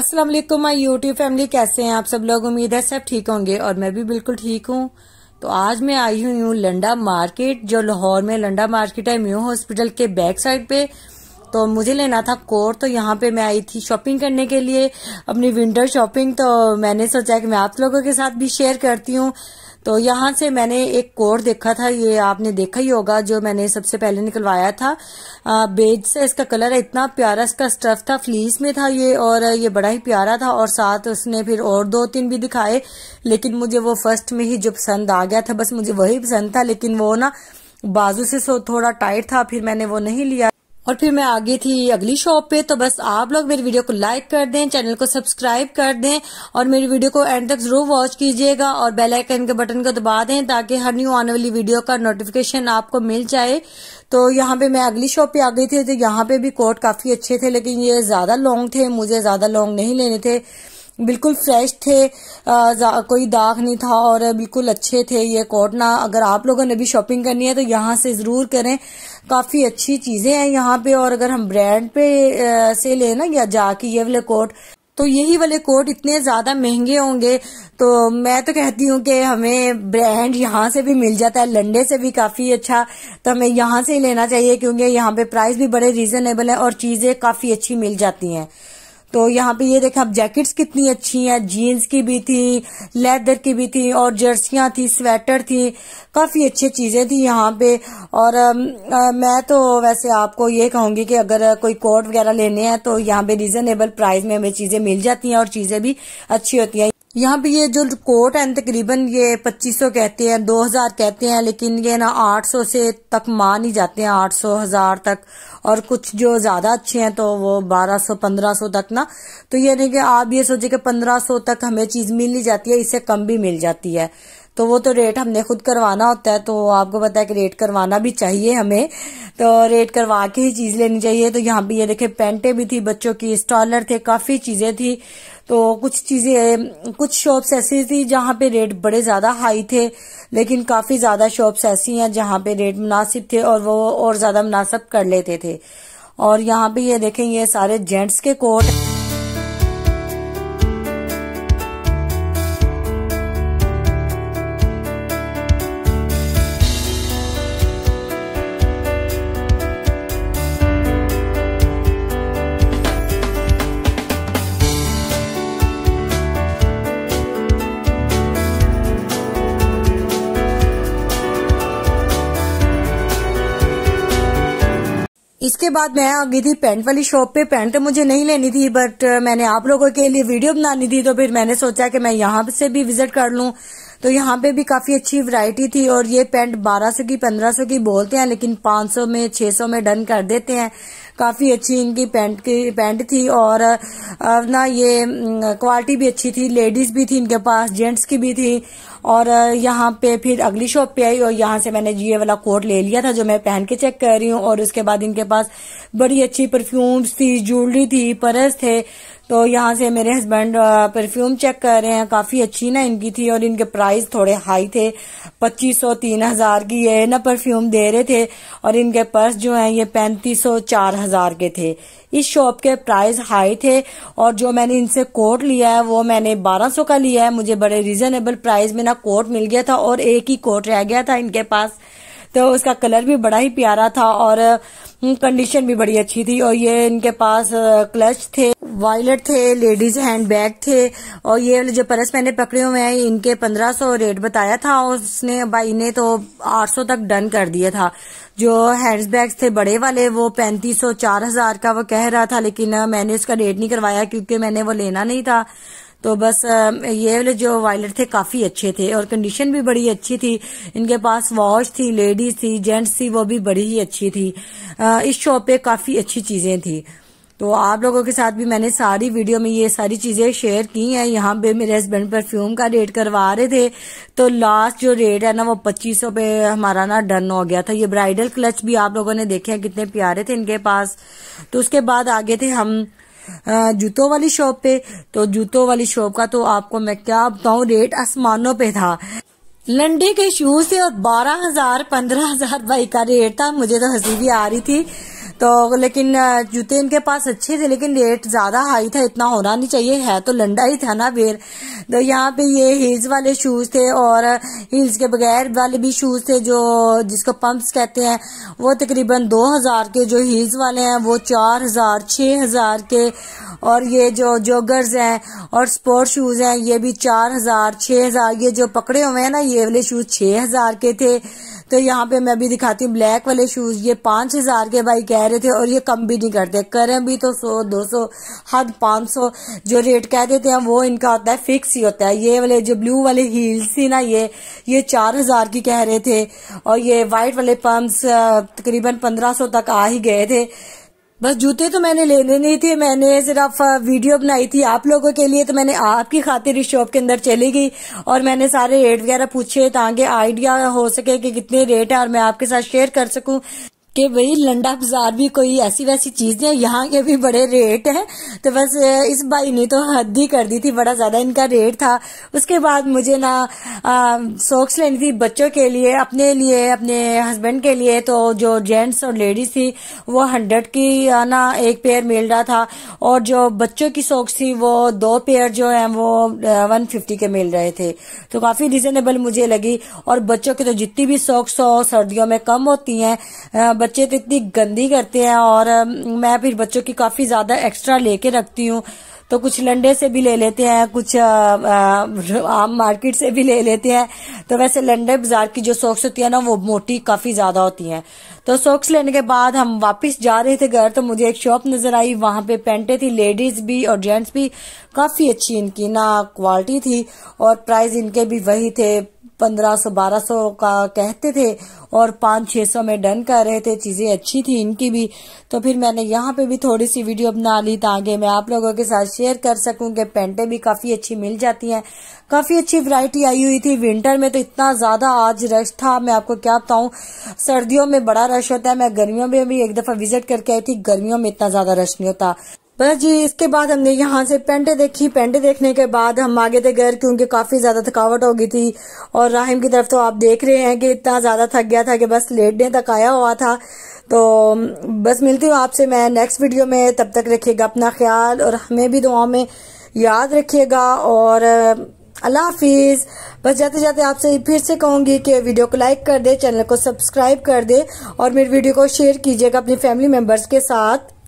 अस्सलाम वालेकुम my YouTube family कैसे हैं आप सब लोग उम्मीद है सब ठीक होंगे और मैं भी बिल्कुल ठीक हूँ तो आज मैं आई हुई हूँ लंडा मार्केट जो लाहौर में लंडा मार्केट है म्यू हॉस्पिटल के बैक साइड पे तो मुझे लेना था कोट तो यहाँ पे मैं आई थी शॉपिंग करने के लिए अपनी विंटर शॉपिंग तो मैंने सोचा कि मैं आप लोगों के साथ भी शेयर करती हूँ तो यहां से मैंने एक कोड देखा था ये आपने देखा ही होगा जो मैंने सबसे पहले निकलवाया था बेज से इसका कलर है इतना प्यारा इसका स्टफ था फ्लीस में था ये और ये बड़ा ही प्यारा था और साथ उसने फिर और दो तीन भी दिखाए लेकिन मुझे वो फर्स्ट में ही जो पसंद आ गया था बस मुझे वही पसंद था लेकिन वो ना बाजू से थोड़ा टाइट था फिर मैंने वो नहीं लिया और फिर मैं आगे थी अगली शॉप पे तो बस आप लोग मेरी वीडियो को लाइक कर दें चैनल को सब्सक्राइब कर दें और मेरी वीडियो को एंड तक जरूर वॉच कीजिएगा और बेल आइकन के बटन को दबा दें ताकि हर न्यू आने वाली वीडियो का नोटिफिकेशन आपको मिल जाए तो यहाँ पे मैं अगली शॉप पे आ गई थी तो यहाँ पे भी कोट काफी अच्छे थे लेकिन ये ज्यादा लॉन्ग थे मुझे ज्यादा लॉन्ग नहीं लेने थे बिल्कुल फ्रेश थे आ, कोई दाग नहीं था और बिल्कुल अच्छे थे ये कोट ना अगर आप लोगों ने भी शॉपिंग करनी है तो यहाँ से ज़रूर करें काफ़ी अच्छी चीज़ें हैं यहाँ पे और अगर हम ब्रांड पे आ, से लें ना या जाके ये वाले कोट तो यही वाले कोट इतने ज्यादा महंगे होंगे तो मैं तो कहती हूँ कि हमें ब्रांड यहाँ से भी मिल जाता है लंडे से भी काफी अच्छा तो हमें यहाँ से ही लेना चाहिए क्योंकि यहाँ पे प्राइस भी बड़े रीजनेबल है और चीजें काफी अच्छी मिल जाती हैं तो यहाँ पे ये देखा आप जैकेट्स कितनी अच्छी हैं जीन्स की भी थी लेदर की भी थी और जर्सियां थी स्वेटर थी काफी अच्छी चीजें थी यहाँ पे और आ, आ, मैं तो वैसे आपको ये कहूंगी कि अगर कोई कोट वगैरह लेने हैं तो यहाँ पे रीजनेबल प्राइस में हमें चीजें मिल जाती हैं और चीजें भी अच्छी होती हैं यहाँ पे ये जो कोट है तकरीबन ये 2500 कहते हैं 2000 कहते हैं लेकिन ये ना 800 से तक मान ही जाते हैं 800 हजार तक और कुछ जो ज्यादा अच्छे हैं तो वो 1200 1500 तक ना तो ये नहीं कि आप ये सोचे कि 1500 तक हमें चीज मिल ही जाती है इससे कम भी मिल जाती है तो वो तो रेट हमने खुद करवाना होता है तो आपको पता है कि रेट करवाना भी चाहिए हमें तो रेट करवा के ही चीज़ लेनी चाहिए तो यहाँ पे ये देखे पेंटे भी थी बच्चों की स्टॉलर थे काफ़ी चीज़ें थी तो कुछ चीज़ें कुछ शॉप्स ऐसी थी जहाँ पे रेट बड़े ज़्यादा हाई थे लेकिन काफ़ी ज़्यादा शॉप्स ऐसी हैं जहाँ पे रेट मुनासिब थे और वो और ज़्यादा मुनासिब कर लेते थे और यहाँ पे ये देखें ये सारे जेंट्स के कोट इसके बाद मैं आ गई थी पेंट वाली शॉप पे पेंट तो मुझे नहीं लेनी थी बट मैंने आप लोगों के लिए वीडियो बनानी थी तो फिर मैंने सोचा कि मैं यहाँ से भी विजिट कर लूँ तो यहाँ पे भी काफी अच्छी वैरायटी थी और ये पैंट 1200 की 1500 की बोलते हैं लेकिन 500 में 600 में डन कर देते हैं काफी अच्छी इनकी पैंट की पैंट थी और ना ये क्वालिटी भी अच्छी थी लेडीज भी थी इनके पास जेंट्स की भी थी और यहाँ पे फिर अगली शॉप पे आई और यहाँ से मैंने ये वाला कोट ले लिया था जो मैं पहन के चेक कर रही हूँ और उसके बाद इनके पास बड़ी अच्छी परफ्यूम्स थी ज्वेलरी थी परस थे तो यहाँ से मेरे हस्बैंड परफ्यूम चेक कर रहे हैं काफ़ी अच्छी ना इनकी थी और इनके प्राइस थोड़े हाई थे पच्चीस सौ तीन हज़ार की ये ना परफ्यूम दे रहे थे और इनके पर्स जो हैं ये पैंतीस सौ चार हज़ार के थे इस शॉप के प्राइस हाई थे और जो मैंने इनसे कोट लिया है वो मैंने बारह सौ का लिया है मुझे बड़े रिजनेबल प्राइस में ना कोट मिल गया था और एक ही कोट रह गया था इनके पास तो उसका कलर भी बड़ा ही प्यारा था और कंडीशन हम्म, भी बड़ी अच्छी थी और ये इनके पास क्लच थे वायलेट थे लेडीज हैंड बैग थे और ये जो पर्स मैंने पकड़े हुए हैं इनके 1500 रेट बताया था और उसने भाई ने तो 800 तक डन कर दिया था जो हैंड बैग थे बड़े वाले वो 3500 4000 का वो कह रहा था लेकिन मैंने उसका रेट नहीं करवाया क्योंकि मैंने वो लेना नहीं था तो बस ये वाले जो वायलट थे काफी अच्छे थे और कंडीशन भी बड़ी अच्छी थी इनके पास वॉश थी लेडीज थी जेंट्स थी वो भी बड़ी ही अच्छी थी इस शॉप पे काफी अच्छी चीजें थी तो आप लोगों के साथ भी मैंने सारी वीडियो में ये सारी चीजें शेयर की हैं यहाँ पे मेरे हस्बैंड परफ्यूम का रेट करवा रहे थे तो लास्ट जो रेट है ना वो पच्चीस पे हमारा ना डन हो गया था ये ब्राइडल क्लच भी आप लोगों ने देखे हैं कितने प्यारे थे इनके पास तो उसके बाद आगे थे हम जूतों वाली शॉप पे तो जूतों वाली शॉप का तो आपको मैं क्या बताऊँ रेट आसमानों पे था लंडे के शूज से और बारह हजार पंद्रह हजार बाई का रेट था मुझे तो हंसी भी आ रही थी तो लेकिन जूते इनके पास अच्छे थे लेकिन रेट ज़्यादा हाई था इतना होना नहीं चाहिए है तो लंडा ही था ना वेर तो यहाँ पे ये हील्स वाले शूज़ थे और हील्स के बगैर वाले भी शूज़ थे जो जिसको पम्प्स कहते हैं वो तकरीबन दो हज़ार के जो हील्स वाले हैं वो चार हज़ार छः हज़ार के और ये जो जोगर्स हैं और स्पोर्ट शूज़ हैं ये भी चार हज़ार छः हज़ार ये जो पकड़े हुए हैं ना ये वाले शूज़ छह हज़ार के थे तो यहाँ पे मैं भी दिखाती हूँ ब्लैक वाले शूज ये पांच हजार के भाई कह रहे थे और ये कम भी नहीं करते करें भी तो सौ दो सौ हद पांच सौ जो रेट कह देते हैं वो इनका होता है फिक्स ही होता है ये वाले जो ब्लू वाले हील्स थी ना ये ये चार हजार की कह रहे थे और ये व्हाइट वाले पम्प तकरीबन पंद्रह सौ तक आ ही गए थे बस जूते तो मैंने लेने नहीं थे मैंने सिर्फ वीडियो बनाई थी आप लोगों के लिए तो मैंने आपकी खातिर इस शॉप के अंदर चली गई और मैंने सारे रेट वगैरह पूछे ताकि आइडिया हो सके कि कितने रेट है और मैं आपके साथ शेयर कर सकूं कि भाई लंडा बाजार भी कोई ऐसी वैसी चीज़ नहीं है यहाँ के भी बड़े रेट हैं तो बस इस भाई ने तो हद ही कर दी थी बड़ा ज़्यादा इनका रेट था उसके बाद मुझे ना सॉक्स लेनी थी बच्चों के लिए अपने लिए अपने हस्बैंड के लिए तो जो जेंट्स और लेडीज़ थी वो हंड्रेड की ना एक पेयर मिल रहा था और जो बच्चों की सॉक्स थी वो दो पेयर जो है वो वन फिफ्टी के मिल रहे थे तो काफ़ी रिजनेबल मुझे लगी और बच्चों के तो जितनी भी सॉक्स हो सर्दियों में कम होती है बच्चे तो इतनी गंदी करते हैं और मैं फिर बच्चों की काफ़ी ज़्यादा एक्स्ट्रा लेके रखती हूँ तो कुछ लंडे से भी ले लेते हैं कुछ आम मार्केट से भी ले लेते हैं तो वैसे लंडे बाजार की जो सॉक्स होती है ना वो मोटी काफ़ी ज़्यादा होती हैं तो सॉक्स लेने के बाद हम वापस जा रहे थे घर तो मुझे एक शॉप नज़र आई वहां पे पेंटे थी लेडीज़ भी और जेंट्स भी काफ़ी अच्छी इनकी ना क्वालिटी थी और प्राइस इनके भी वही थे पंद्रह सौ बारह सौ का कहते थे और पाँच 600 सौ में डन कर रहे थे चीज़ें अच्छी थी इनकी भी तो फिर मैंने यहाँ पे भी थोड़ी सी वीडियो बना ली ताकि मैं आप लोगों के साथ शेयर कर सकूं कि पेंटे भी काफ़ी अच्छी मिल जाती हैं काफ़ी अच्छी वैरायटी आई हुई थी विंटर में तो इतना ज़्यादा आज रश था मैं आपको क्या बताऊँ सर्दियों में बड़ा रश होता है मैं गर्मियों में भी एक दफ़ा विजिट करके आई थी गर्मियों में इतना ज़्यादा रश नहीं होता बस जी इसके बाद हमने यहाँ से पेंटे देखी पेंटे देखने के बाद हम आगे थे घर क्योंकि काफ़ी ज़्यादा थकावट हो गई थी और राहिम की तरफ तो आप देख रहे हैं कि इतना ज़्यादा थक गया था कि बस लेटने तक आया हुआ था तो बस मिलती हूँ आपसे मैं नेक्स्ट वीडियो में तब तक रखिएगा अपना ख्याल और हमें भी दुआ में याद रखिएगा और अल्लाह हाफिज़ बस जाते जाते आपसे फिर से कहूँगी कि वीडियो को लाइक कर दे चैनल को सब्सक्राइब कर दे और मेरी वीडियो को शेयर कीजिएगा अपनी फैमिली मेम्बर्स के साथ